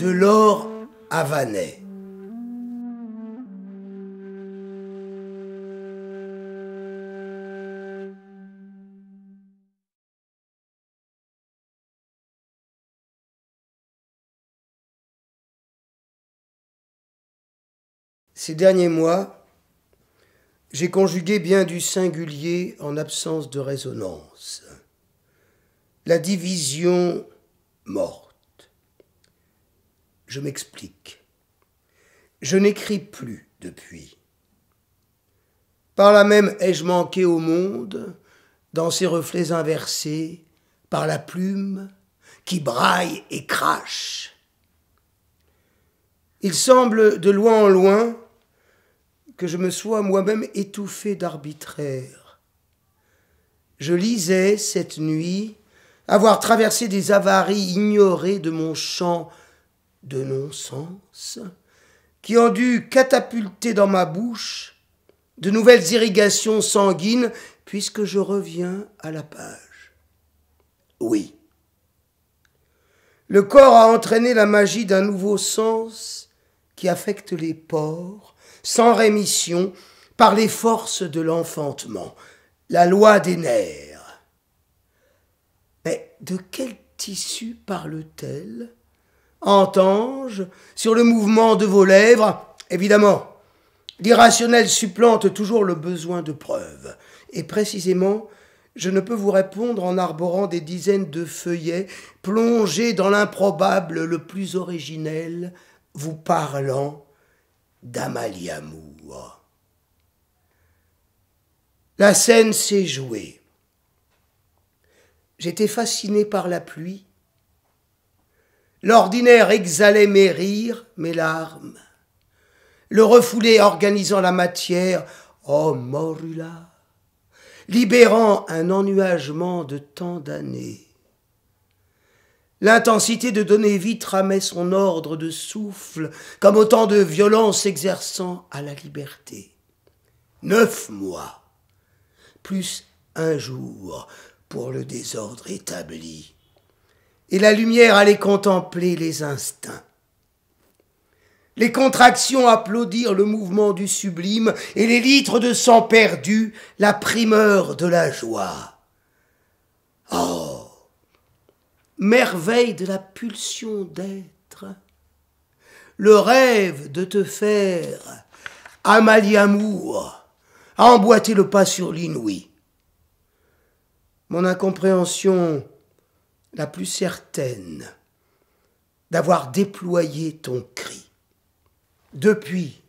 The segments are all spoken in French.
de l'or Ces derniers mois, j'ai conjugué bien du singulier en absence de résonance. La division morte. Je m'explique. Je n'écris plus depuis. Par là même ai-je manqué au monde, dans ses reflets inversés, par la plume qui braille et crache. Il semble de loin en loin que je me sois moi-même étouffé d'arbitraire. Je lisais cette nuit avoir traversé des avaries ignorées de mon champ de non-sens qui ont dû catapulter dans ma bouche de nouvelles irrigations sanguines puisque je reviens à la page. Oui. Le corps a entraîné la magie d'un nouveau sens qui affecte les pores, sans rémission, par les forces de l'enfantement, la loi des nerfs. Mais de quel tissu parle-t-elle entends-je, sur le mouvement de vos lèvres Évidemment, l'irrationnel supplante toujours le besoin de preuves. Et précisément, je ne peux vous répondre en arborant des dizaines de feuillets, plongés dans l'improbable le plus originel, vous parlant d'Amaliamour. La scène s'est jouée. J'étais fasciné par la pluie L'ordinaire exhalait mes rires, mes larmes. Le refoulé organisant la matière, oh morula, libérant un ennuagement de tant d'années. L'intensité de donner vie ramait son ordre de souffle, comme autant de violence exerçant à la liberté. Neuf mois, plus un jour pour le désordre établi et la lumière allait contempler les instincts. Les contractions applaudirent le mouvement du sublime et les litres de sang perdu, la primeur de la joie. Oh Merveille de la pulsion d'être Le rêve de te faire, Amaliamour, a emboîter le pas sur l'inouï. Mon incompréhension la plus certaine d'avoir déployé ton cri. Depuis,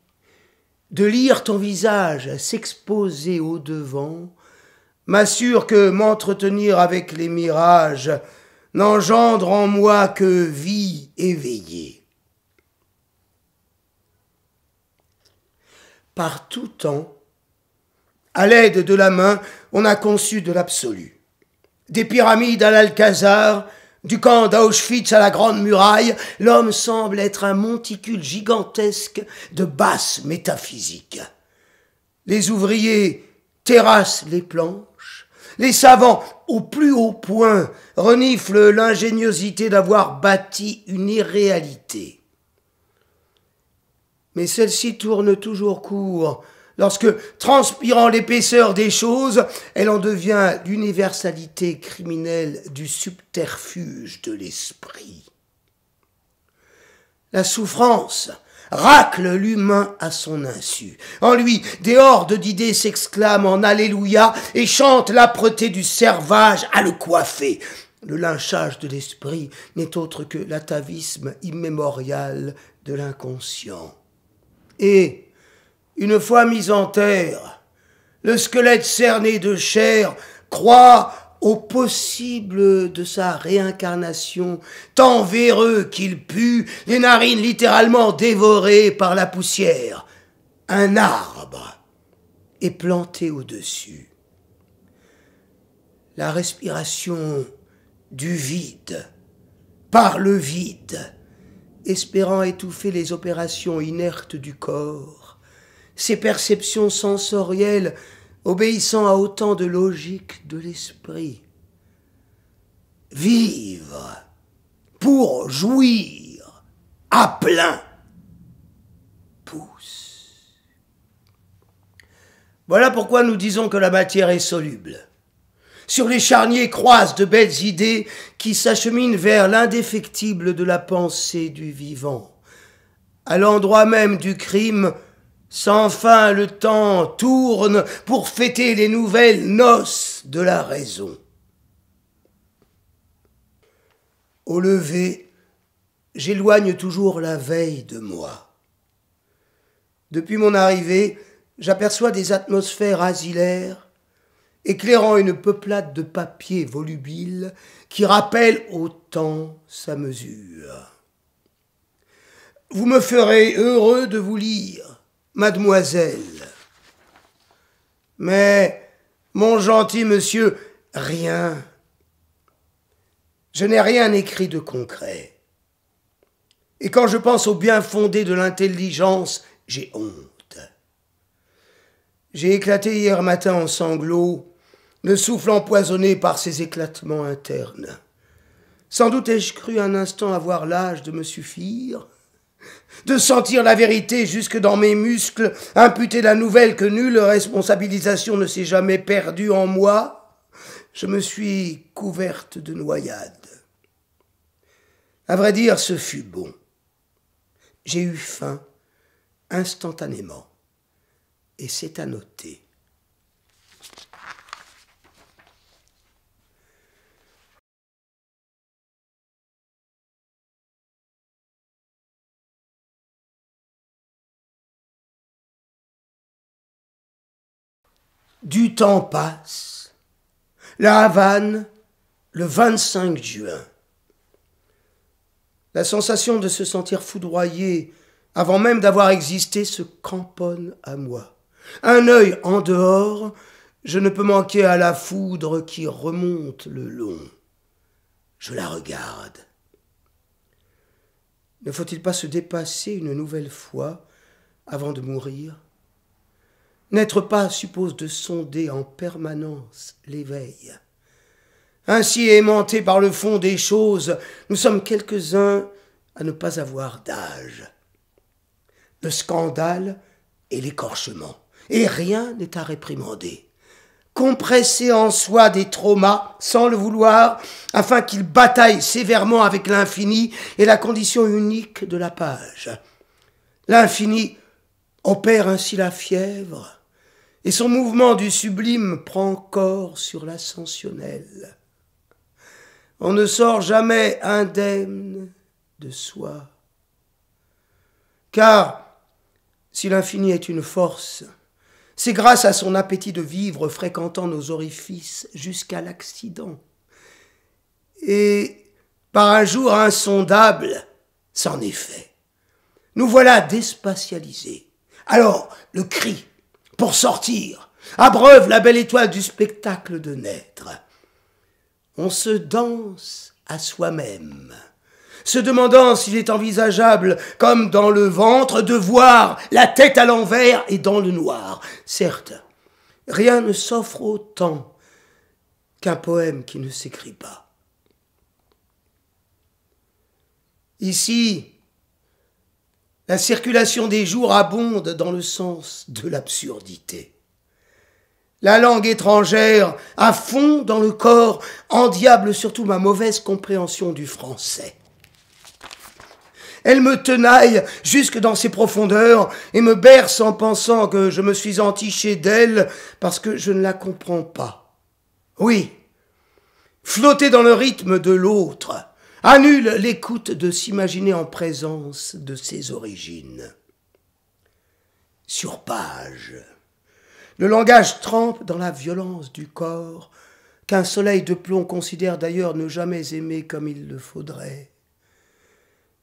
de lire ton visage s'exposer au devant, m'assure que m'entretenir avec les mirages n'engendre en moi que vie éveillée. Par tout temps, à l'aide de la main, on a conçu de l'absolu. Des pyramides à l'Alcazar, du camp d'Auschwitz à la Grande Muraille, l'homme semble être un monticule gigantesque de basse métaphysique. Les ouvriers terrassent les planches, les savants, au plus haut point, reniflent l'ingéniosité d'avoir bâti une irréalité. Mais celle-ci tourne toujours court lorsque, transpirant l'épaisseur des choses, elle en devient l'universalité criminelle du subterfuge de l'esprit. La souffrance racle l'humain à son insu. En lui, des hordes d'idées s'exclament en Alléluia et chantent l'âpreté du servage à le coiffer. Le lynchage de l'esprit n'est autre que l'atavisme immémorial de l'inconscient. Et, une fois mis en terre, le squelette cerné de chair croit au possible de sa réincarnation, tant véreux qu'il pue, les narines littéralement dévorées par la poussière. Un arbre est planté au-dessus. La respiration du vide, par le vide, espérant étouffer les opérations inertes du corps, ses perceptions sensorielles obéissant à autant de logique de l'esprit. Vivre pour jouir à plein. Pousse. Voilà pourquoi nous disons que la matière est soluble. Sur les charniers croisent de belles idées qui s'acheminent vers l'indéfectible de la pensée du vivant. À l'endroit même du crime, sans fin le temps tourne pour fêter les nouvelles noces de la raison. Au lever, j'éloigne toujours la veille de moi. Depuis mon arrivée, j'aperçois des atmosphères asilaires, éclairant une peuplade de papier volubile qui rappelle au temps sa mesure. Vous me ferez heureux de vous lire, mademoiselle. Mais, mon gentil monsieur, rien. Je n'ai rien écrit de concret. Et quand je pense au bien fondé de l'intelligence, j'ai honte. J'ai éclaté hier matin en sanglots, le souffle empoisonné par ces éclatements internes. Sans doute ai-je cru un instant avoir l'âge de me suffire, de sentir la vérité jusque dans mes muscles, imputer la nouvelle que nulle responsabilisation ne s'est jamais perdue en moi, je me suis couverte de noyade. À vrai dire, ce fut bon. J'ai eu faim instantanément, et c'est à noter. Du temps passe. La Havane, le 25 juin. La sensation de se sentir foudroyé avant même d'avoir existé se camponne à moi. Un œil en dehors, je ne peux manquer à la foudre qui remonte le long. Je la regarde. Ne faut-il pas se dépasser une nouvelle fois avant de mourir N'être pas suppose de sonder en permanence l'éveil. Ainsi aimantés par le fond des choses, nous sommes quelques-uns à ne pas avoir d'âge. Le scandale est l'écorchement, et rien n'est à réprimander. Compresser en soi des traumas sans le vouloir, afin qu'ils bataillent sévèrement avec l'infini et la condition unique de la page. L'infini opère ainsi la fièvre, et son mouvement du sublime prend corps sur l'ascensionnel. On ne sort jamais indemne de soi. Car, si l'infini est une force, c'est grâce à son appétit de vivre fréquentant nos orifices jusqu'à l'accident. Et par un jour insondable, c'en est fait. Nous voilà déspatialisés. Alors, le cri pour sortir, abreuve la belle étoile du spectacle de naître. On se danse à soi-même, se demandant s'il est envisageable, comme dans le ventre, de voir la tête à l'envers et dans le noir. Certes, rien ne s'offre autant qu'un poème qui ne s'écrit pas. Ici, la circulation des jours abonde dans le sens de l'absurdité. La langue étrangère à fond dans le corps endiable surtout ma mauvaise compréhension du français. Elle me tenaille jusque dans ses profondeurs et me berce en pensant que je me suis entiché d'elle parce que je ne la comprends pas. Oui, flotter dans le rythme de l'autre, annule l'écoute de s'imaginer en présence de ses origines. Sur page, le langage trempe dans la violence du corps qu'un soleil de plomb considère d'ailleurs ne jamais aimer comme il le faudrait.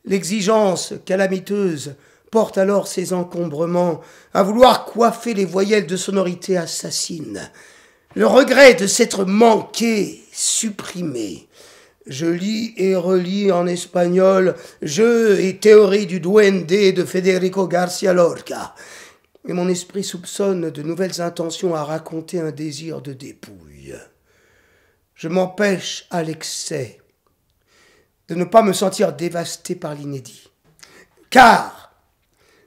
L'exigence calamiteuse porte alors ses encombrements à vouloir coiffer les voyelles de sonorité assassine. Le regret de s'être manqué, supprimé, je lis et relis en espagnol jeu et théorie du duende de Federico Garcia Lorca. Et mon esprit soupçonne de nouvelles intentions à raconter un désir de dépouille. Je m'empêche à l'excès de ne pas me sentir dévasté par l'inédit. Car,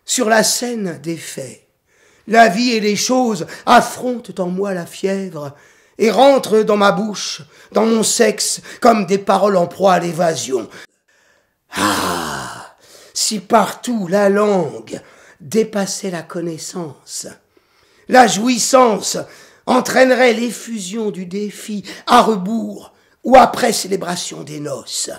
sur la scène des faits, la vie et les choses affrontent en moi la fièvre et rentrent dans ma bouche, dans mon sexe, comme des paroles en proie à l'évasion. Ah Si partout la langue dépassait la connaissance, la jouissance entraînerait l'effusion du défi à rebours ou après célébration des noces.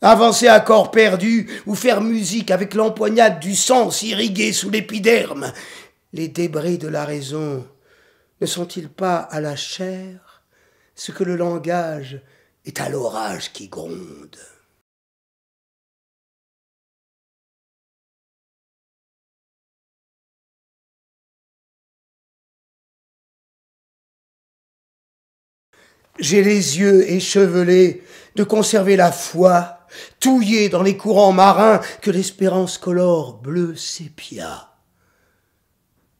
Avancer à corps perdu ou faire musique avec l'empoignade du sens irrigué sous l'épiderme, les débris de la raison ne sont-ils pas à la chair ce que le langage est à l'orage qui gronde J'ai les yeux échevelés de conserver la foi, touillée dans les courants marins que l'espérance colore bleu sépia.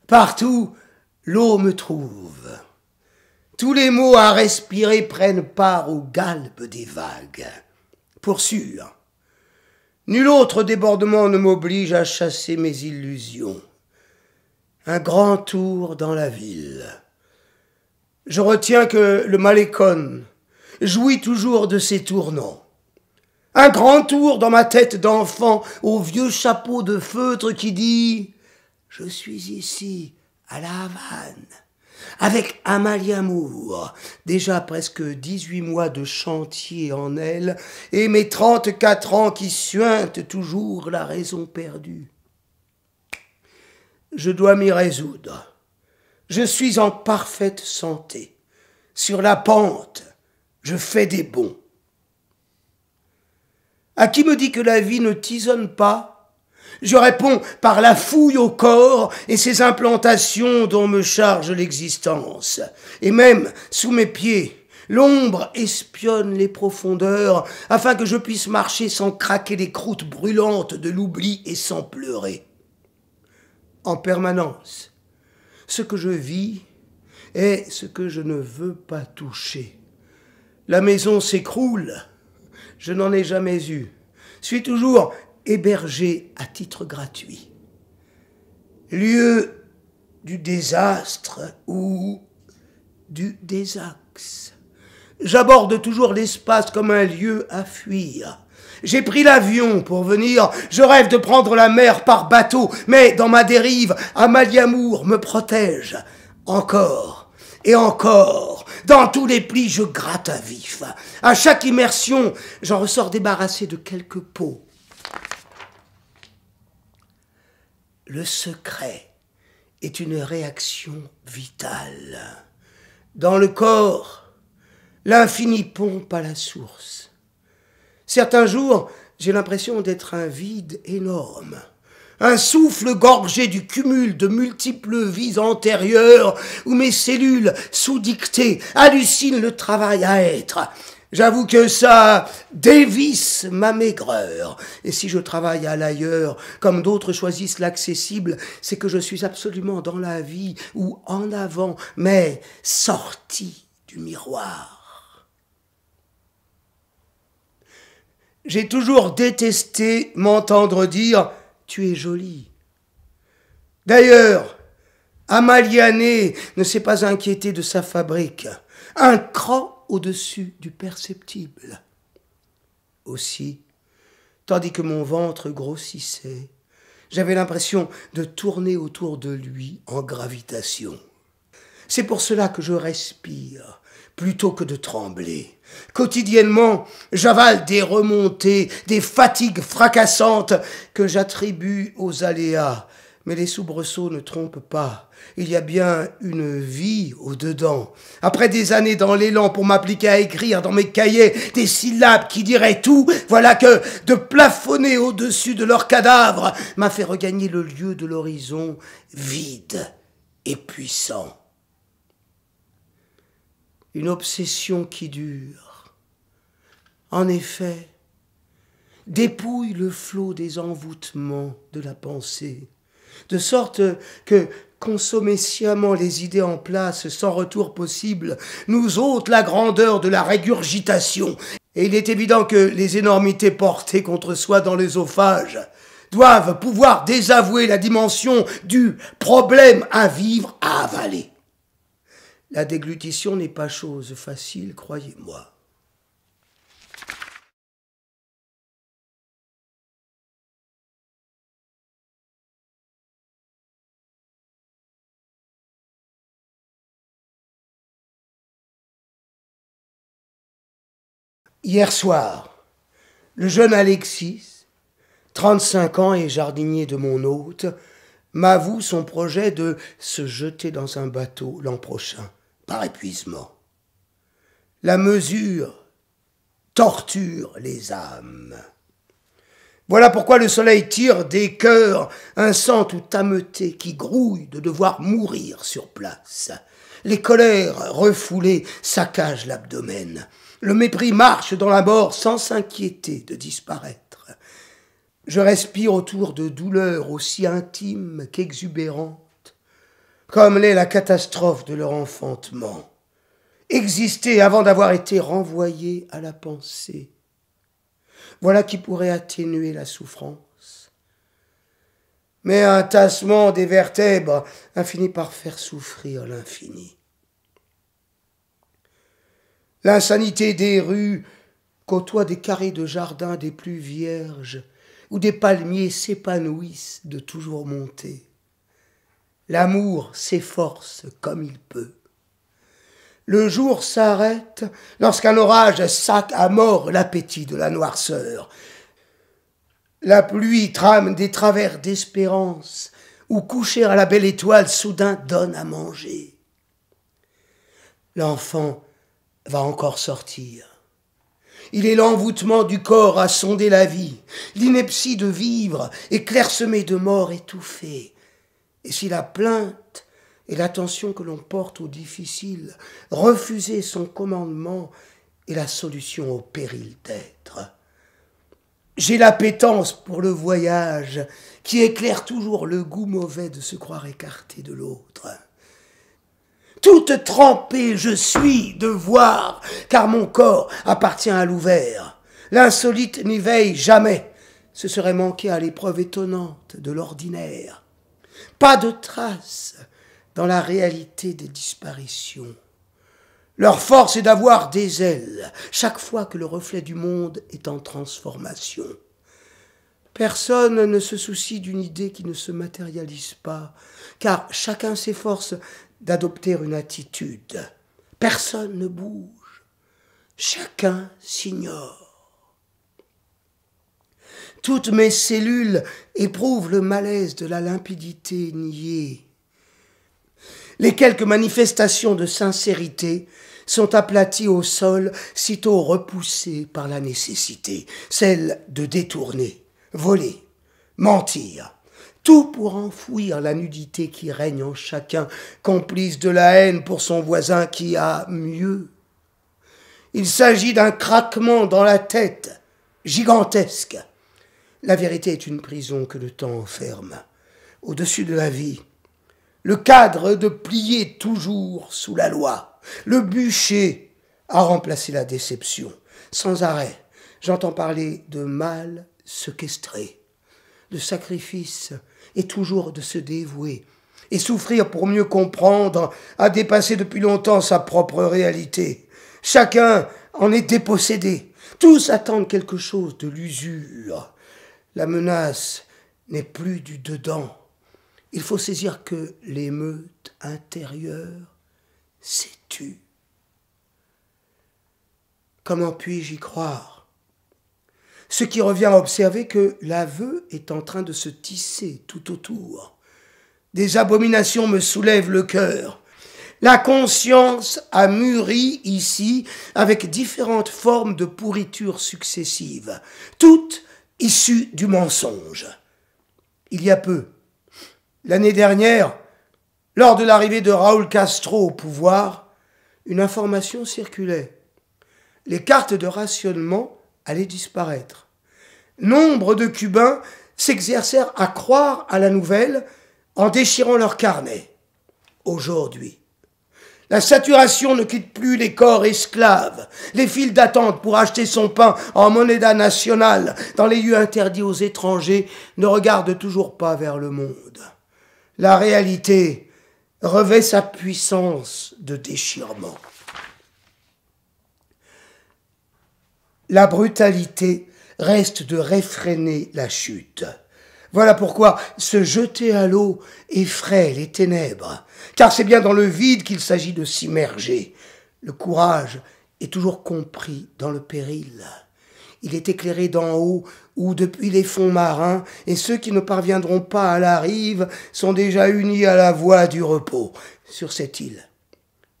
Partout, L'eau me trouve. Tous les mots à respirer prennent part au galbe des vagues. Pour sûr, nul autre débordement ne m'oblige à chasser mes illusions. Un grand tour dans la ville. Je retiens que le Malécon jouit toujours de ses tournants. Un grand tour dans ma tête d'enfant au vieux chapeau de feutre qui dit Je suis ici, à La Havane avec Amalia Moore, déjà presque 18 mois de chantier en elle, et mes 34 ans qui suintent toujours la raison perdue. Je dois m'y résoudre. Je suis en parfaite santé. Sur la pente, je fais des bons. À qui me dit que la vie ne tisonne pas je réponds par la fouille au corps et ses implantations dont me charge l'existence. Et même sous mes pieds, L'ombre espionne les profondeurs afin que je puisse marcher sans craquer les croûtes brûlantes de l'oubli et sans pleurer. En permanence, ce que je vis est ce que je ne veux pas toucher. La maison s'écroule. Je n'en ai jamais eu. suis toujours hébergé à titre gratuit. Lieu du désastre ou du désaxe. J'aborde toujours l'espace comme un lieu à fuir. J'ai pris l'avion pour venir, je rêve de prendre la mer par bateau, mais dans ma dérive, Amaliamour me protège. Encore et encore, dans tous les plis, je gratte à vif. À chaque immersion, j'en ressors débarrassé de quelques peaux le secret est une réaction vitale. Dans le corps, l'infini pompe à la source. Certains jours, j'ai l'impression d'être un vide énorme. Un souffle gorgé du cumul de multiples vies antérieures où mes cellules, sous dictées, hallucinent le travail à être. J'avoue que ça dévisse ma maigreur. Et si je travaille à l'ailleurs, comme d'autres choisissent l'accessible, c'est que je suis absolument dans la vie ou en avant, mais sorti du miroir. J'ai toujours détesté m'entendre dire Tu es jolie. D'ailleurs, Amaliane ne s'est pas inquiété de sa fabrique. Un cran au-dessus du perceptible. Aussi, tandis que mon ventre grossissait, j'avais l'impression de tourner autour de lui en gravitation. C'est pour cela que je respire plutôt que de trembler. Quotidiennement, j'avale des remontées, des fatigues fracassantes que j'attribue aux aléas mais les soubresauts ne trompent pas. Il y a bien une vie au-dedans. Après des années dans l'élan pour m'appliquer à écrire dans mes cahiers des syllabes qui diraient tout, voilà que de plafonner au-dessus de leurs cadavres m'a fait regagner le lieu de l'horizon vide et puissant. Une obsession qui dure. En effet, dépouille le flot des envoûtements de la pensée de sorte que, consommer sciemment les idées en place sans retour possible, nous ôte la grandeur de la régurgitation, et il est évident que les énormités portées contre soi dans l'ésophage doivent pouvoir désavouer la dimension du problème à vivre, à avaler. La déglutition n'est pas chose facile, croyez-moi. Hier soir, le jeune Alexis, 35 ans et jardinier de mon hôte, m'avoue son projet de se jeter dans un bateau l'an prochain, par épuisement. La mesure torture les âmes. Voilà pourquoi le soleil tire des cœurs un sang tout ameuté qui grouille de devoir mourir sur place. Les colères refoulées saccagent l'abdomen. Le mépris marche dans la mort sans s'inquiéter de disparaître. Je respire autour de douleurs aussi intimes qu'exubérantes, comme l'est la catastrophe de leur enfantement. Exister avant d'avoir été renvoyé à la pensée. Voilà qui pourrait atténuer la souffrance. Mais un tassement des vertèbres a fini par faire souffrir l'infini. L'insanité des rues côtoie des carrés de jardins des plus vierges, où des palmiers s'épanouissent de toujours monter. L'amour s'efforce comme il peut. Le jour s'arrête lorsqu'un orage sac à mort l'appétit de la noirceur. La pluie trame des travers d'espérance, où coucher à la belle étoile soudain donne à manger. L'enfant va encore sortir. Il est l'envoûtement du corps à sonder la vie, l'ineptie de vivre, éclairsemée de mort étouffée. Et si la plainte et l'attention que l'on porte au difficile, refuser son commandement est la solution au péril d'être. J'ai l'appétence pour le voyage qui éclaire toujours le goût mauvais de se croire écarté de l'autre. Toute trempée je suis de voir, car mon corps appartient à l'ouvert. L'insolite n'y veille jamais. Ce serait manquer à l'épreuve étonnante de l'ordinaire. Pas de traces dans la réalité des disparitions. Leur force est d'avoir des ailes, chaque fois que le reflet du monde est en transformation. Personne ne se soucie d'une idée qui ne se matérialise pas, car chacun s'efforce d'adopter une attitude. Personne ne bouge, chacun s'ignore. Toutes mes cellules éprouvent le malaise de la limpidité niée. Les quelques manifestations de sincérité sont aplaties au sol, sitôt repoussées par la nécessité, celle de détourner, voler, mentir, tout pour enfouir la nudité qui règne en chacun, complice de la haine pour son voisin qui a mieux. Il s'agit d'un craquement dans la tête, gigantesque. La vérité est une prison que le temps enferme, au-dessus de la vie. Le cadre de plier toujours sous la loi. Le bûcher a remplacé la déception. Sans arrêt, j'entends parler de mal sequestré de sacrifice et toujours de se dévouer et souffrir pour mieux comprendre à dépasser depuis longtemps sa propre réalité. Chacun en est dépossédé. Tous attendent quelque chose de l'usure. La menace n'est plus du dedans. Il faut saisir que l'émeute intérieure s'est tue. Comment puis-je y croire ce qui revient à observer que l'aveu est en train de se tisser tout autour. Des abominations me soulèvent le cœur. La conscience a mûri ici avec différentes formes de pourriture successives, toutes issues du mensonge. Il y a peu, l'année dernière, lors de l'arrivée de Raoul Castro au pouvoir, une information circulait. Les cartes de rationnement allait disparaître. Nombre de Cubains s'exercèrent à croire à la nouvelle en déchirant leur carnet. Aujourd'hui, la saturation ne quitte plus les corps esclaves, les files d'attente pour acheter son pain en monnaie nationale dans les lieux interdits aux étrangers ne regardent toujours pas vers le monde. La réalité revêt sa puissance de déchirement. La brutalité reste de réfréner la chute. Voilà pourquoi se jeter à l'eau effraie les ténèbres, car c'est bien dans le vide qu'il s'agit de s'immerger. Le courage est toujours compris dans le péril. Il est éclairé d'en haut ou depuis les fonds marins, et ceux qui ne parviendront pas à la rive sont déjà unis à la voie du repos sur cette île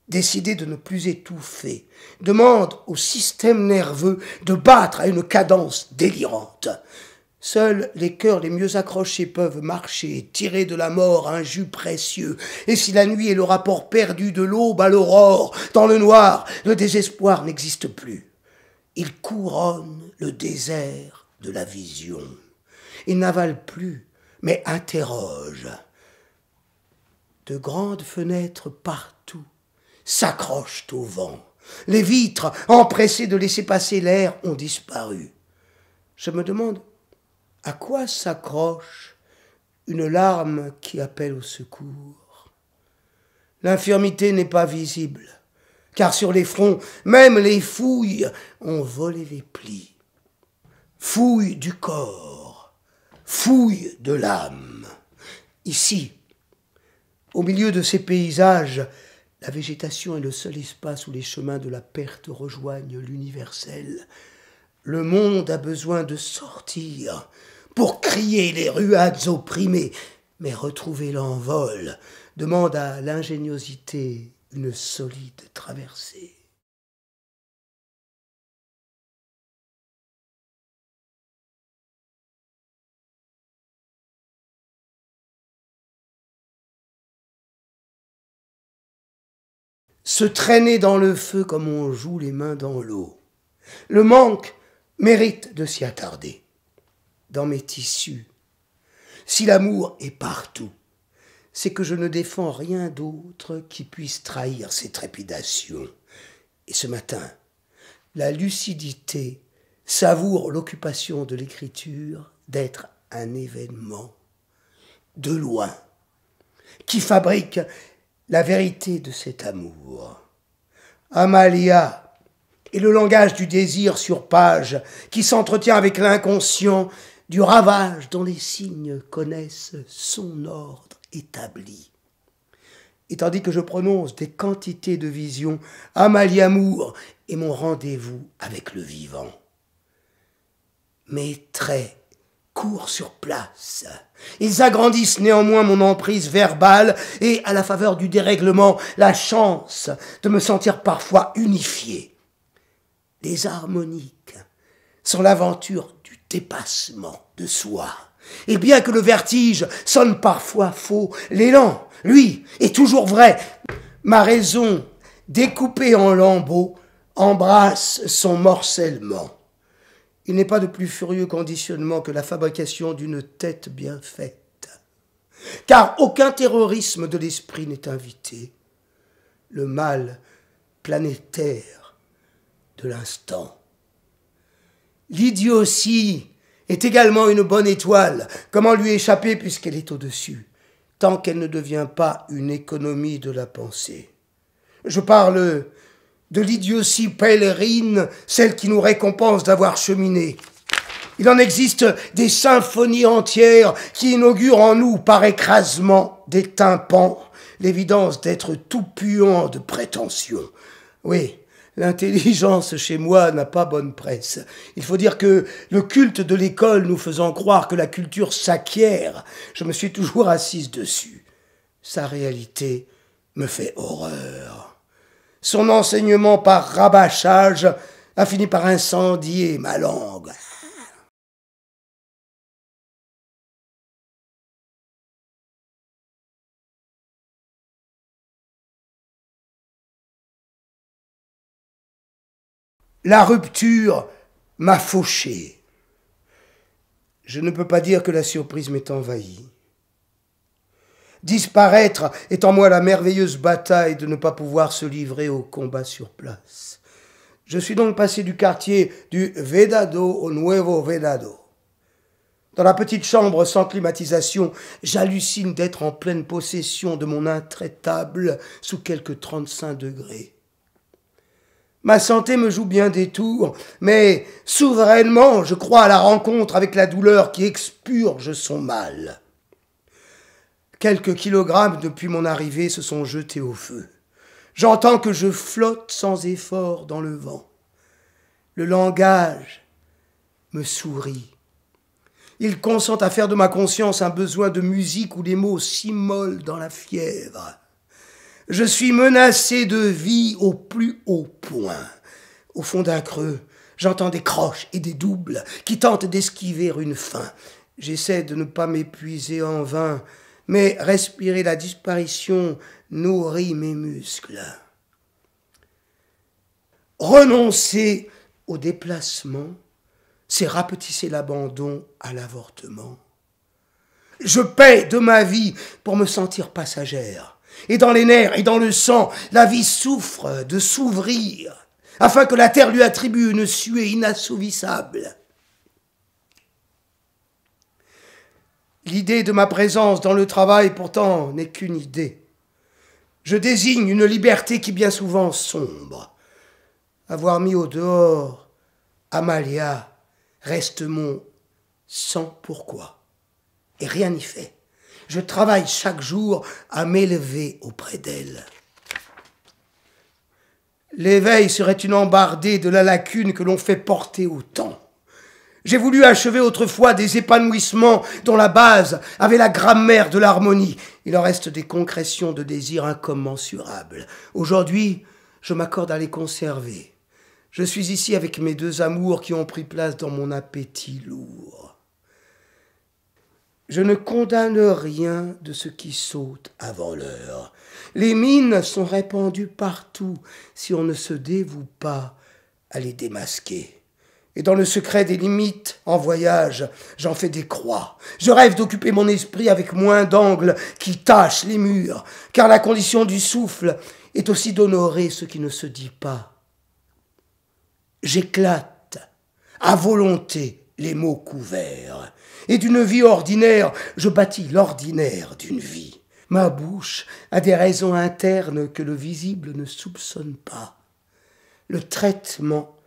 Décider de ne plus étouffer demande au système nerveux de battre à une cadence délirante. Seuls les cœurs les mieux accrochés peuvent marcher, tirer de la mort un jus précieux. Et si la nuit est le rapport perdu de l'aube à l'aurore, dans le noir, le désespoir n'existe plus. Il couronne le désert de la vision. Il n'avale plus, mais interroge. De grandes fenêtres partent s'accrochent au vent. Les vitres, empressées de laisser passer l'air, ont disparu. Je me demande à quoi s'accroche une larme qui appelle au secours. L'infirmité n'est pas visible, car sur les fronts, même les fouilles ont volé les plis. Fouilles du corps, fouille de l'âme. Ici, au milieu de ces paysages la végétation est le seul espace où les chemins de la perte rejoignent l'universel. Le monde a besoin de sortir pour crier les ruades opprimées, mais retrouver l'envol demande à l'ingéniosité une solide traversée. se traîner dans le feu comme on joue les mains dans l'eau. Le manque mérite de s'y attarder. Dans mes tissus, si l'amour est partout, c'est que je ne défends rien d'autre qui puisse trahir ces trépidations. Et ce matin, la lucidité savoure l'occupation de l'écriture d'être un événement de loin qui fabrique la vérité de cet amour. Amalia est le langage du désir sur page qui s'entretient avec l'inconscient du ravage dont les signes connaissent son ordre établi. Et tandis que je prononce des quantités de visions, Amalia Amour est mon rendez-vous avec le vivant. Mes traits court sur place. Ils agrandissent néanmoins mon emprise verbale et, à la faveur du dérèglement, la chance de me sentir parfois unifié. Les harmoniques sont l'aventure du dépassement de soi. Et bien que le vertige sonne parfois faux, l'élan, lui, est toujours vrai. Ma raison, découpée en lambeaux, embrasse son morcellement. Il n'est pas de plus furieux conditionnement que la fabrication d'une tête bien faite. Car aucun terrorisme de l'esprit n'est invité. Le mal planétaire de l'instant. L'idiotie est également une bonne étoile. Comment lui échapper puisqu'elle est au-dessus, tant qu'elle ne devient pas une économie de la pensée Je parle de l'idiotie pèlerine, celle qui nous récompense d'avoir cheminé. Il en existe des symphonies entières qui inaugurent en nous, par écrasement des tympans, l'évidence d'être tout puant de prétention. Oui, L'intelligence chez moi n'a pas bonne presse. Il faut dire que le culte de l'école nous faisant croire que la culture s'acquiert, je me suis toujours assise dessus. Sa réalité me fait horreur. Son enseignement par rabâchage a fini par incendier ma langue. La rupture m'a fauché. Je ne peux pas dire que la surprise m'est envahie disparaître est en moi la merveilleuse bataille de ne pas pouvoir se livrer au combat sur place. Je suis donc passé du quartier du Vedado au Nuevo Vedado. Dans la petite chambre sans climatisation, j'hallucine d'être en pleine possession de mon intraitable sous quelques 35 degrés. Ma santé me joue bien des tours, mais souverainement je crois à la rencontre avec la douleur qui expurge son mal. Quelques kilogrammes depuis mon arrivée se sont jetés au feu. J'entends que je flotte sans effort dans le vent. Le langage me sourit. Il consent à faire de ma conscience un besoin de musique où les mots s'immolent dans la fièvre. Je suis menacé de vie au plus haut point. Au fond d'un creux, j'entends des croches et des doubles qui tentent d'esquiver une fin. J'essaie de ne pas m'épuiser en vain mais respirer la disparition nourrit mes muscles. Renoncer au déplacement, c'est rapetisser l'abandon à l'avortement. Je paie de ma vie pour me sentir passagère. Et dans les nerfs et dans le sang, la vie souffre de s'ouvrir, afin que la terre lui attribue une suée inassouvissable. L'idée de ma présence dans le travail pourtant n'est qu'une idée. Je désigne une liberté qui bien souvent sombre. Avoir mis au dehors Amalia reste mon sans pourquoi. Et rien n'y fait. Je travaille chaque jour à m'élever auprès d'elle. L'éveil serait une embardée de la lacune que l'on fait porter au temps. J'ai voulu achever autrefois des épanouissements dont la base avait la grammaire de l'harmonie. Il en reste des concrétions de désirs incommensurables. Aujourd'hui, je m'accorde à les conserver. Je suis ici avec mes deux amours qui ont pris place dans mon appétit lourd. Je ne condamne rien de ce qui saute avant l'heure. Les mines sont répandues partout si on ne se dévoue pas à les démasquer. Et dans le secret des limites, en voyage, j'en fais des croix. Je rêve d'occuper mon esprit avec moins d'angles qui tâchent les murs, car la condition du souffle est aussi d'honorer ce qui ne se dit pas. J'éclate à volonté les mots couverts, et d'une vie ordinaire, je bâtis l'ordinaire d'une vie. Ma bouche a des raisons internes que le visible ne soupçonne pas. Le traitement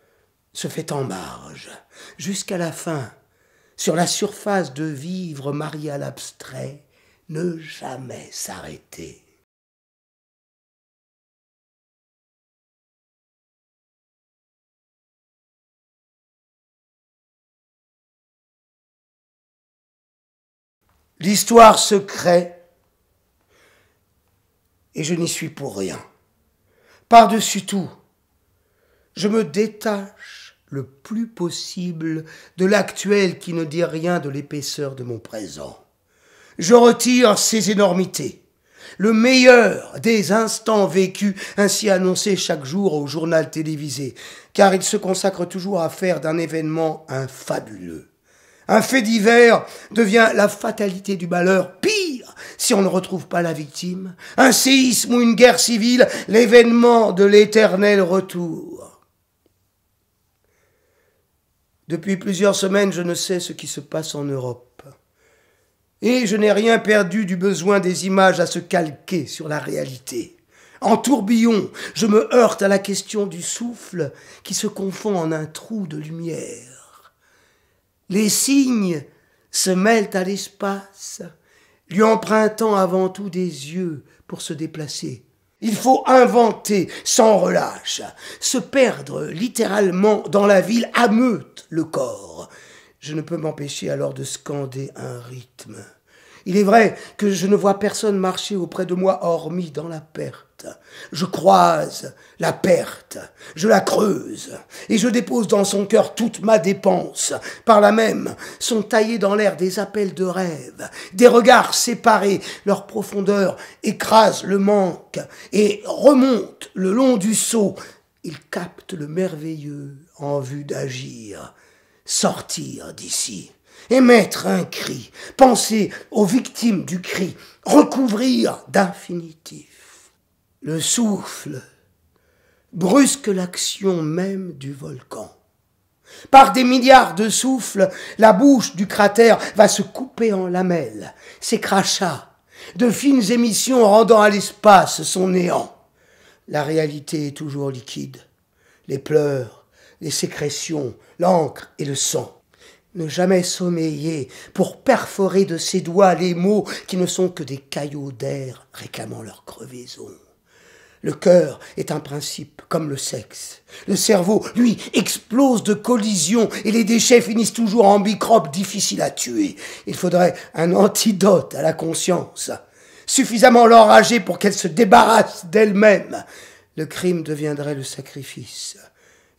se fait en marge, jusqu'à la fin, sur la surface de vivre marié à l'abstrait, ne jamais s'arrêter. L'histoire se crée et je n'y suis pour rien. Par-dessus tout, je me détache le plus possible de l'actuel qui ne dit rien de l'épaisseur de mon présent. Je retire ces énormités. Le meilleur des instants vécus, ainsi annoncé chaque jour au journal télévisé, car il se consacre toujours à faire d'un événement un fabuleux. Un fait divers devient la fatalité du malheur, pire si on ne retrouve pas la victime. Un séisme ou une guerre civile, l'événement de l'éternel retour. Depuis plusieurs semaines, je ne sais ce qui se passe en Europe. Et je n'ai rien perdu du besoin des images à se calquer sur la réalité. En tourbillon, je me heurte à la question du souffle qui se confond en un trou de lumière. Les signes se mêlent à l'espace, lui empruntant avant tout des yeux pour se déplacer, il faut inventer sans relâche, se perdre littéralement dans la ville ameute le corps. Je ne peux m'empêcher alors de scander un rythme. Il est vrai que je ne vois personne marcher auprès de moi hormis dans la perte. Je croise la perte, je la creuse, et je dépose dans son cœur toute ma dépense. Par là même, sont taillés dans l'air des appels de rêve, des regards séparés, leur profondeur écrase le manque et remonte le long du seau. Ils captent le merveilleux en vue d'agir, sortir d'ici émettre un cri, penser aux victimes du cri, recouvrir d'infinitif le souffle, brusque l'action même du volcan. Par des milliards de souffles, la bouche du cratère va se couper en lamelles, ses crachats, de fines émissions rendant à l'espace son néant. La réalité est toujours liquide, les pleurs, les sécrétions, l'encre et le sang. Ne jamais sommeiller pour perforer de ses doigts les mots qui ne sont que des caillots d'air réclamant leur crevaison. Le cœur est un principe comme le sexe. Le cerveau, lui, explose de collisions et les déchets finissent toujours en microbes difficiles à tuer. Il faudrait un antidote à la conscience, suffisamment l'enrager pour qu'elle se débarrasse d'elle-même. Le crime deviendrait le sacrifice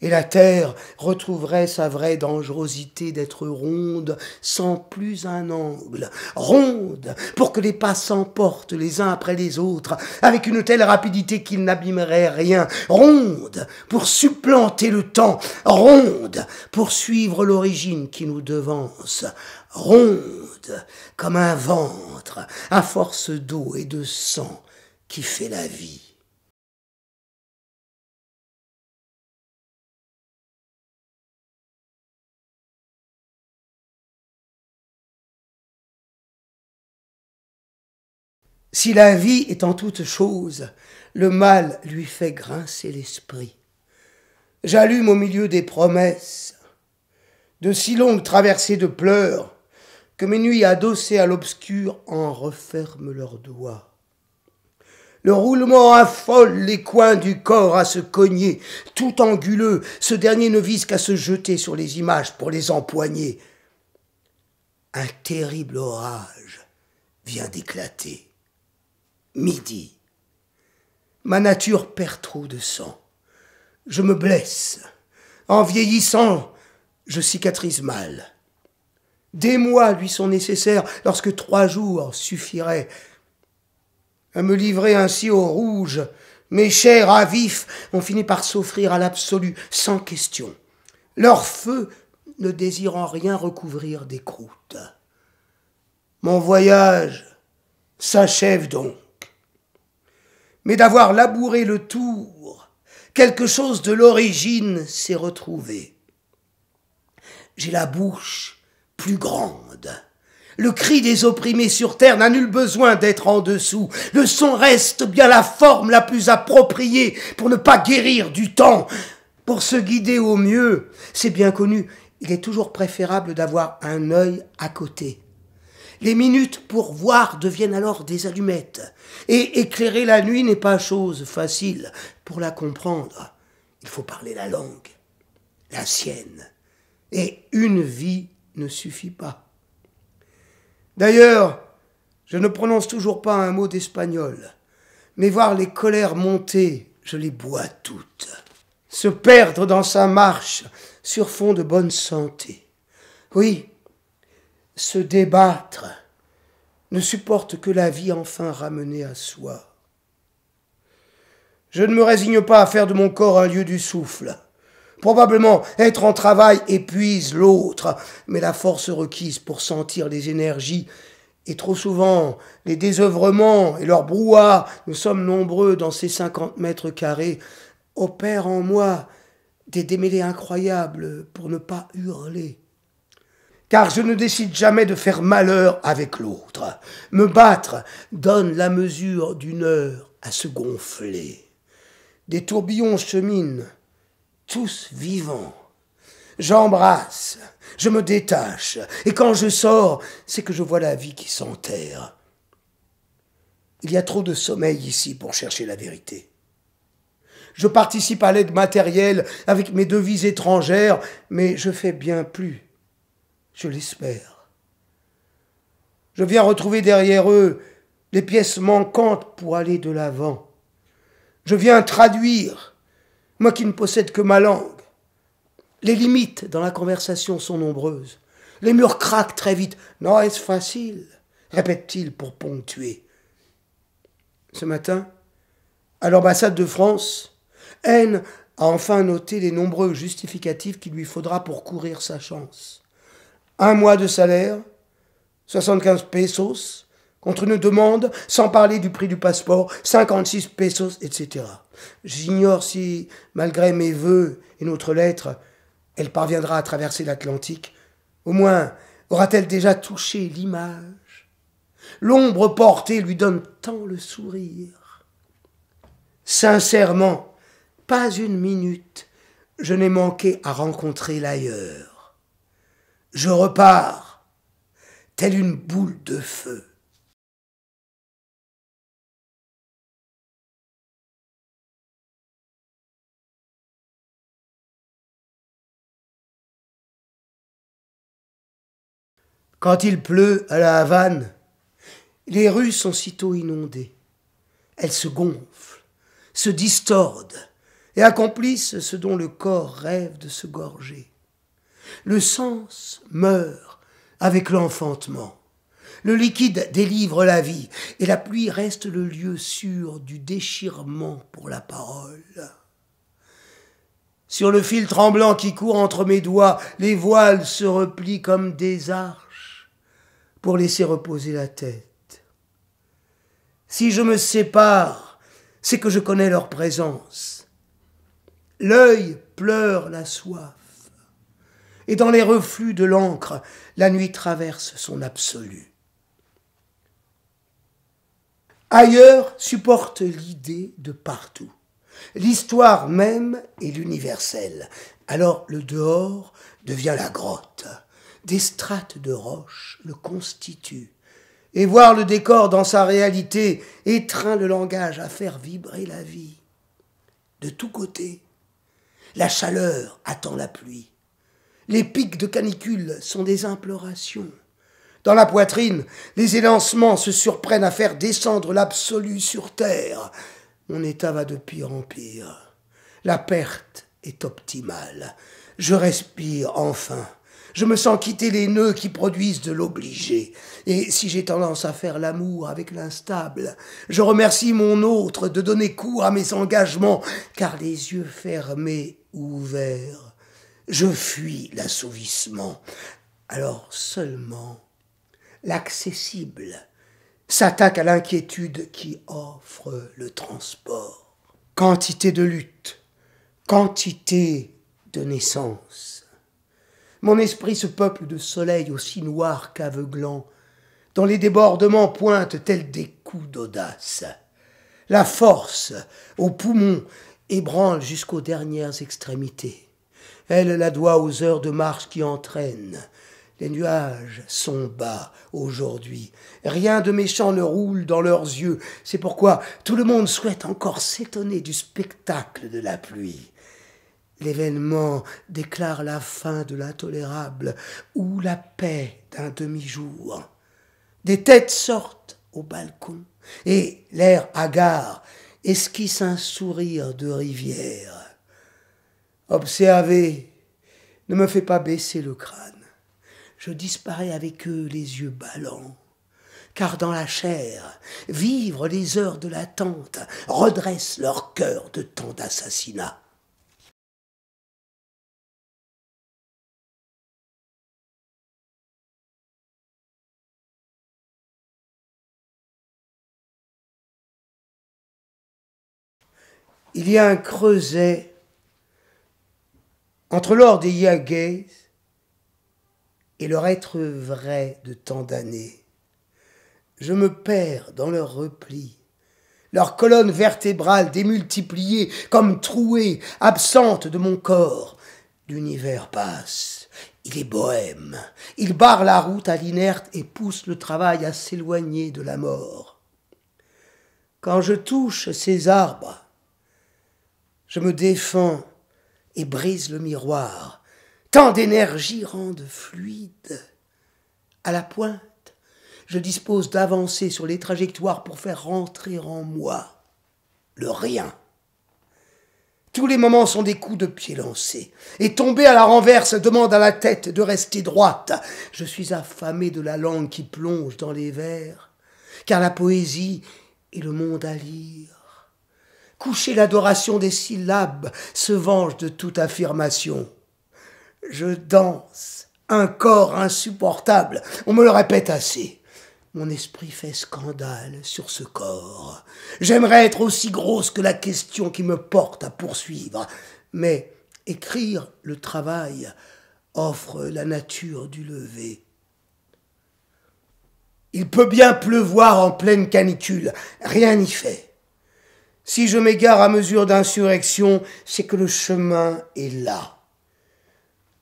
et la terre retrouverait sa vraie dangerosité d'être ronde, sans plus un angle, ronde, pour que les pas s'emportent les uns après les autres, avec une telle rapidité qu'ils n'abîmeraient rien, ronde, pour supplanter le temps, ronde, pour suivre l'origine qui nous devance, ronde, comme un ventre, à force d'eau et de sang qui fait la vie. Si la vie est en toute chose, le mal lui fait grincer l'esprit. J'allume au milieu des promesses, de si longues traversées de pleurs, que mes nuits adossées à l'obscur en referment leurs doigts. Le roulement affole les coins du corps à se cogner, tout anguleux, ce dernier ne vise qu'à se jeter sur les images pour les empoigner. Un terrible orage vient d'éclater midi. Ma nature perd trop de sang. Je me blesse. En vieillissant, je cicatrise mal. Des mois lui sont nécessaires lorsque trois jours suffiraient. À me livrer ainsi au rouge, mes chers à ont fini par s'offrir à l'absolu, sans question. Leur feu ne désirant rien recouvrir des croûtes. Mon voyage s'achève donc mais d'avoir labouré le tour, quelque chose de l'origine s'est retrouvé. J'ai la bouche plus grande. Le cri des opprimés sur terre n'a nul besoin d'être en dessous. Le son reste bien la forme la plus appropriée pour ne pas guérir du temps. Pour se guider au mieux, c'est bien connu, il est toujours préférable d'avoir un œil à côté les minutes pour voir deviennent alors des allumettes, et éclairer la nuit n'est pas chose facile. Pour la comprendre, il faut parler la langue, la sienne, et une vie ne suffit pas. D'ailleurs, je ne prononce toujours pas un mot d'espagnol, mais voir les colères monter, je les bois toutes. Se perdre dans sa marche, sur fond de bonne santé. Oui, se débattre, ne supporte que la vie enfin ramenée à soi. Je ne me résigne pas à faire de mon corps un lieu du souffle. Probablement, être en travail épuise l'autre, mais la force requise pour sentir les énergies et trop souvent les désœuvrements et leur brouhaha, nous sommes nombreux dans ces 50 mètres carrés, opèrent en moi des démêlés incroyables pour ne pas hurler car je ne décide jamais de faire malheur avec l'autre. Me battre donne la mesure d'une heure à se gonfler. Des tourbillons cheminent, tous vivants. J'embrasse, je me détache, et quand je sors, c'est que je vois la vie qui s'enterre. Il y a trop de sommeil ici pour chercher la vérité. Je participe à l'aide matérielle avec mes devises étrangères, mais je fais bien plus je l'espère. Je viens retrouver derrière eux les pièces manquantes pour aller de l'avant. Je viens traduire, moi qui ne possède que ma langue. Les limites dans la conversation sont nombreuses. Les murs craquent très vite. Non, est-ce facile répète-t-il pour ponctuer. Ce matin, à l'ambassade de France, N a enfin noté les nombreux justificatifs qu'il lui faudra pour courir sa chance un mois de salaire, 75 pesos, contre une demande, sans parler du prix du passeport, 56 pesos, etc. J'ignore si, malgré mes voeux et notre lettre, elle parviendra à traverser l'Atlantique. Au moins, aura-t-elle déjà touché l'image L'ombre portée lui donne tant le sourire. Sincèrement, pas une minute, je n'ai manqué à rencontrer l'ailleurs je repars, telle une boule de feu. Quand il pleut à la Havane, les rues sont sitôt inondées. Elles se gonflent, se distordent et accomplissent ce dont le corps rêve de se gorger. Le sens meurt avec l'enfantement. Le liquide délivre la vie et la pluie reste le lieu sûr du déchirement pour la parole. Sur le fil tremblant qui court entre mes doigts, les voiles se replient comme des arches pour laisser reposer la tête. Si je me sépare, c'est que je connais leur présence. L'œil pleure la soif et dans les reflux de l'encre, la nuit traverse son absolu. Ailleurs supporte l'idée de partout. L'histoire même est l'universel. Alors le dehors devient la grotte. Des strates de roches le constituent. Et voir le décor dans sa réalité étreint le langage à faire vibrer la vie. De tous côtés, la chaleur attend la pluie. Les pics de canicule sont des implorations. Dans la poitrine, les élancements se surprennent à faire descendre l'absolu sur terre. Mon état va de pire en pire. La perte est optimale. Je respire enfin. Je me sens quitter les nœuds qui produisent de l'obligé. Et si j'ai tendance à faire l'amour avec l'instable, je remercie mon autre de donner cours à mes engagements, car les yeux fermés ouverts, je fuis l'assouvissement. Alors seulement l'accessible s'attaque à l'inquiétude qui offre le transport. Quantité de lutte, quantité de naissance. Mon esprit se peuple de soleil aussi noir qu'aveuglant, dont les débordements pointent tels des coups d'audace. La force, aux poumons ébranle jusqu'aux dernières extrémités. Elle la doit aux heures de marche qui entraînent. Les nuages sont bas aujourd'hui. Rien de méchant ne roule dans leurs yeux. C'est pourquoi tout le monde souhaite encore s'étonner du spectacle de la pluie. L'événement déclare la fin de l'intolérable ou la paix d'un demi-jour. Des têtes sortent au balcon et l'air hagard esquisse un sourire de rivière. Observez, ne me fais pas baisser le crâne. Je disparais avec eux les yeux ballants. Car dans la chair, vivre les heures de l'attente redresse leur cœur de tant d'assassinats. Il y a un creuset entre l'or des Yagais et leur être vrai de tant d'années. Je me perds dans leur repli, leurs colonnes vertébrales démultipliées comme trouées, absentes de mon corps. L'univers passe, il est bohème, il barre la route à l'inerte et pousse le travail à s'éloigner de la mort. Quand je touche ces arbres, je me défends et brise le miroir. Tant d'énergie rendent fluide. À la pointe, je dispose d'avancer sur les trajectoires pour faire rentrer en moi le rien. Tous les moments sont des coups de pied lancés, et tomber à la renverse demande à la tête de rester droite. Je suis affamé de la langue qui plonge dans les vers, car la poésie est le monde à lire coucher l'adoration des syllabes se venge de toute affirmation. Je danse, un corps insupportable, on me le répète assez. Mon esprit fait scandale sur ce corps. J'aimerais être aussi grosse que la question qui me porte à poursuivre, mais écrire le travail offre la nature du lever. Il peut bien pleuvoir en pleine canicule, rien n'y fait. Si je m'égare à mesure d'insurrection, c'est que le chemin est là.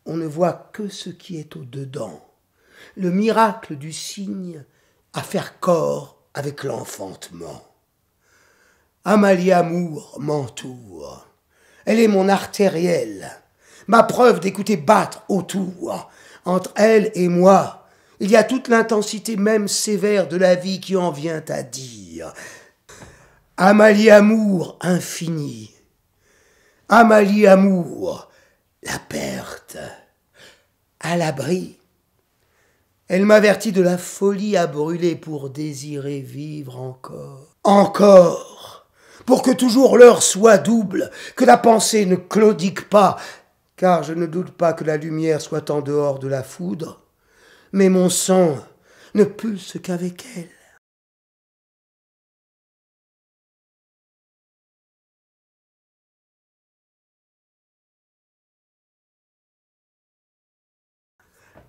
On ne voit que ce qui est au-dedans. Le miracle du signe à faire corps avec l'enfantement. Amalie Amour m'entoure. Elle est mon artériel, ma preuve d'écouter battre autour. Entre elle et moi, il y a toute l'intensité même sévère de la vie qui en vient à dire Amalie Amour infini. Amalie Amour, la perte. À l'abri. Elle m'avertit de la folie à brûler pour désirer vivre encore. Encore Pour que toujours l'heure soit double, que la pensée ne claudique pas, car je ne doute pas que la lumière soit en dehors de la foudre, mais mon sang ne pulse qu'avec elle.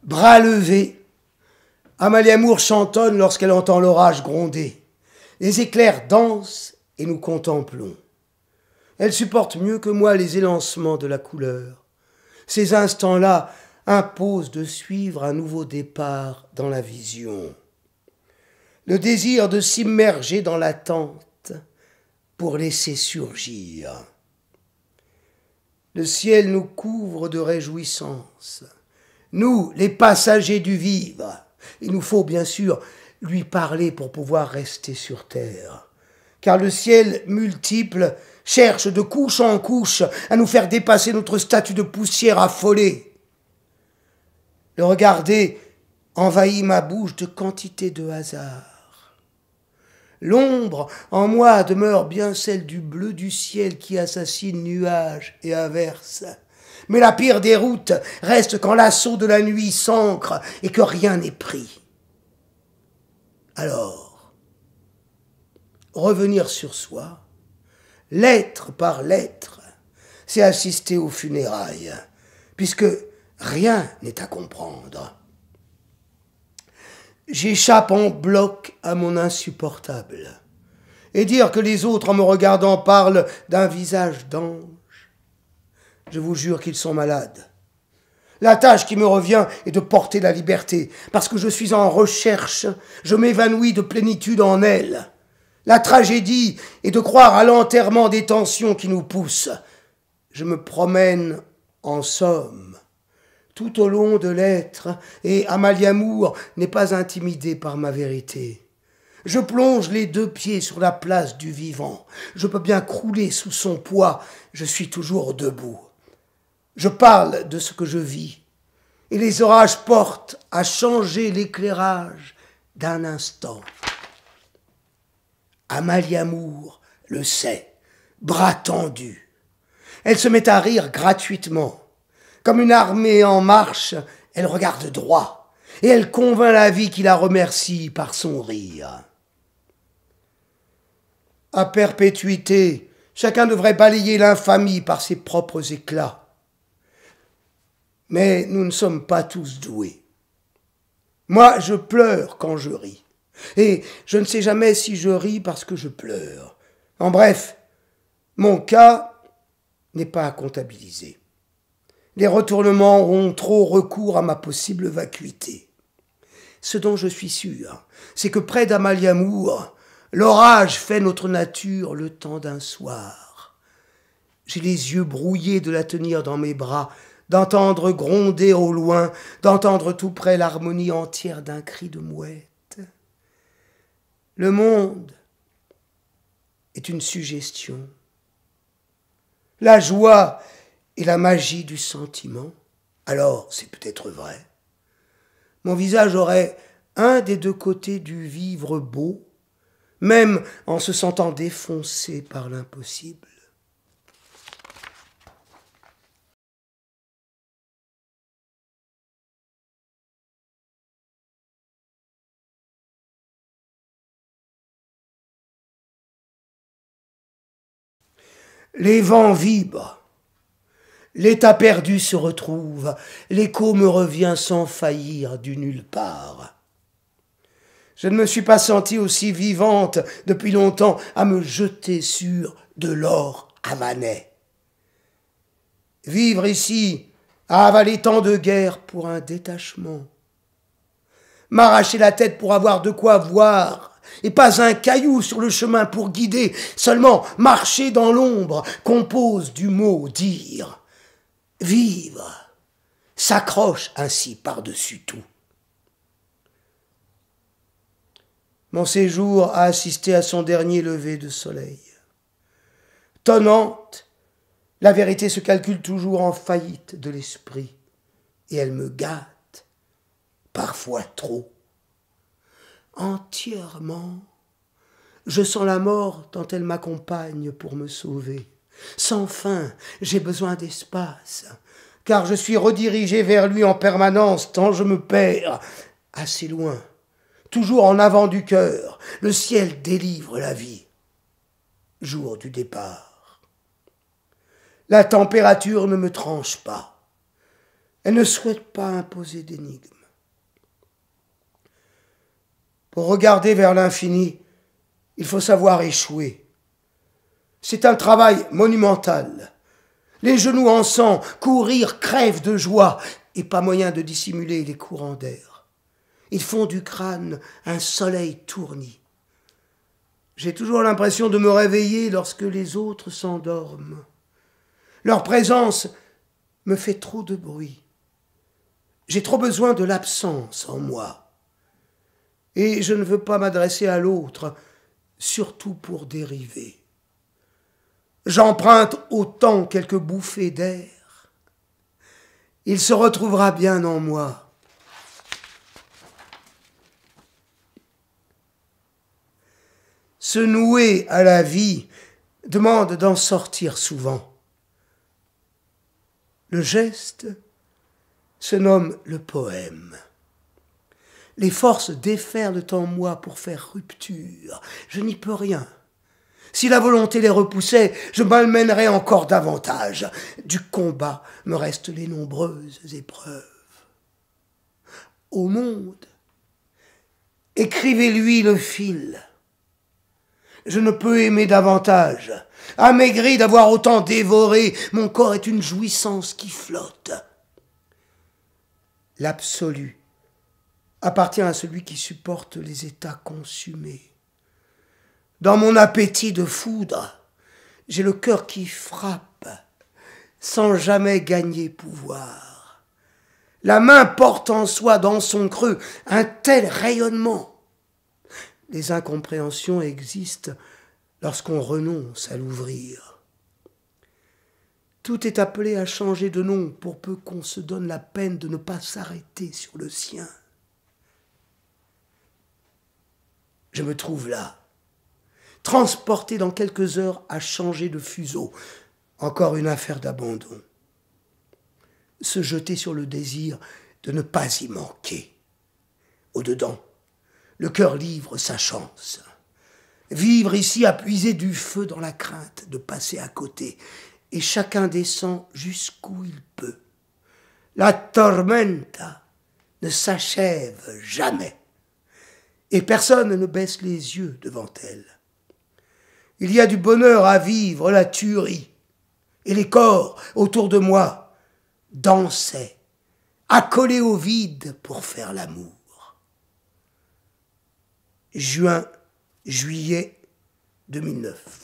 bras levés. Amalia Mour chantonne lorsqu'elle entend l'orage gronder. Les éclairs dansent et nous contemplons. Elle supporte mieux que moi les élancements de la couleur. Ces instants-là imposent de suivre un nouveau départ dans la vision. Le désir de s'immerger dans l'attente pour laisser surgir. Le ciel nous couvre de réjouissance nous, les passagers du vivre, il nous faut bien sûr lui parler pour pouvoir rester sur terre. Car le ciel multiple cherche de couche en couche à nous faire dépasser notre statut de poussière affolée. Le regarder envahit ma bouche de quantité de hasard. L'ombre en moi demeure bien celle du bleu du ciel qui assassine nuages et inverse. Mais la pire déroute reste quand l'assaut de la nuit s'ancre et que rien n'est pris. Alors, revenir sur soi, lettre par lettre, c'est assister aux funérailles, puisque rien n'est à comprendre. J'échappe en bloc à mon insupportable, et dire que les autres en me regardant parlent d'un visage d'ange je vous jure qu'ils sont malades. La tâche qui me revient est de porter la liberté, parce que je suis en recherche, je m'évanouis de plénitude en elle. La tragédie est de croire à l'enterrement des tensions qui nous poussent. Je me promène en somme tout au long de l'être, et Amaliamour n'est pas intimidé par ma vérité. Je plonge les deux pieds sur la place du vivant. Je peux bien crouler sous son poids. Je suis toujours debout. Je parle de ce que je vis, et les orages portent à changer l'éclairage d'un instant. Amalia Amour le sait, bras tendu. Elle se met à rire gratuitement. Comme une armée en marche, elle regarde droit, et elle convainc la vie qui la remercie par son rire. À perpétuité, chacun devrait balayer l'infamie par ses propres éclats mais nous ne sommes pas tous doués. Moi, je pleure quand je ris, et je ne sais jamais si je ris parce que je pleure. En bref, mon cas n'est pas à comptabiliser. Les retournements ont trop recours à ma possible vacuité. Ce dont je suis sûr, c'est que près d'Amaliamour, l'orage fait notre nature le temps d'un soir. J'ai les yeux brouillés de la tenir dans mes bras, d'entendre gronder au loin, d'entendre tout près l'harmonie entière d'un cri de mouette. Le monde est une suggestion. La joie est la magie du sentiment. Alors, c'est peut-être vrai. Mon visage aurait un des deux côtés du vivre beau, même en se sentant défoncé par l'impossible. Les vents vibrent. L'état perdu se retrouve, l'écho me revient sans faillir du nulle part. Je ne me suis pas sentie aussi vivante depuis longtemps à me jeter sur de l'or à manet. Vivre ici, à avaler tant de guerres pour un détachement, m'arracher la tête pour avoir de quoi voir, et pas un caillou sur le chemin pour guider, seulement marcher dans l'ombre compose du mot dire. Vivre s'accroche ainsi par-dessus tout. Mon séjour a assisté à son dernier lever de soleil. Tonnante, la vérité se calcule toujours en faillite de l'esprit, et elle me gâte, parfois trop entièrement. Je sens la mort tant elle m'accompagne pour me sauver. Sans fin, j'ai besoin d'espace, car je suis redirigé vers lui en permanence tant je me perds. Assez loin, toujours en avant du cœur, le ciel délivre la vie. Jour du départ. La température ne me tranche pas. Elle ne souhaite pas imposer d'énigmes. Pour regarder vers l'infini, il faut savoir échouer. C'est un travail monumental. Les genoux en sang, courir crève de joie, et pas moyen de dissimuler les courants d'air. Ils font du crâne un soleil tourni. J'ai toujours l'impression de me réveiller lorsque les autres s'endorment. Leur présence me fait trop de bruit. J'ai trop besoin de l'absence en moi et je ne veux pas m'adresser à l'autre, surtout pour dériver. J'emprunte autant quelques bouffées d'air. Il se retrouvera bien en moi. Se nouer à la vie demande d'en sortir souvent. Le geste se nomme le poème. Les forces déferlent en moi pour faire rupture. Je n'y peux rien. Si la volonté les repoussait, je m'almènerais encore davantage. Du combat me restent les nombreuses épreuves. Au monde, écrivez-lui le fil. Je ne peux aimer davantage. Amaigri d'avoir autant dévoré, mon corps est une jouissance qui flotte. L'absolu appartient à celui qui supporte les états consumés. Dans mon appétit de foudre, j'ai le cœur qui frappe sans jamais gagner pouvoir. La main porte en soi, dans son creux, un tel rayonnement. Les incompréhensions existent lorsqu'on renonce à l'ouvrir. Tout est appelé à changer de nom pour peu qu'on se donne la peine de ne pas s'arrêter sur le sien. je me trouve là, transporté dans quelques heures à changer de fuseau. Encore une affaire d'abandon. Se jeter sur le désir de ne pas y manquer. Au-dedans, le cœur livre sa chance. Vivre ici à puiser du feu dans la crainte de passer à côté, et chacun descend jusqu'où il peut. La tormenta ne s'achève jamais et personne ne baisse les yeux devant elle. Il y a du bonheur à vivre la tuerie, et les corps autour de moi dansaient, accolés au vide pour faire l'amour. Juin, juillet 2009.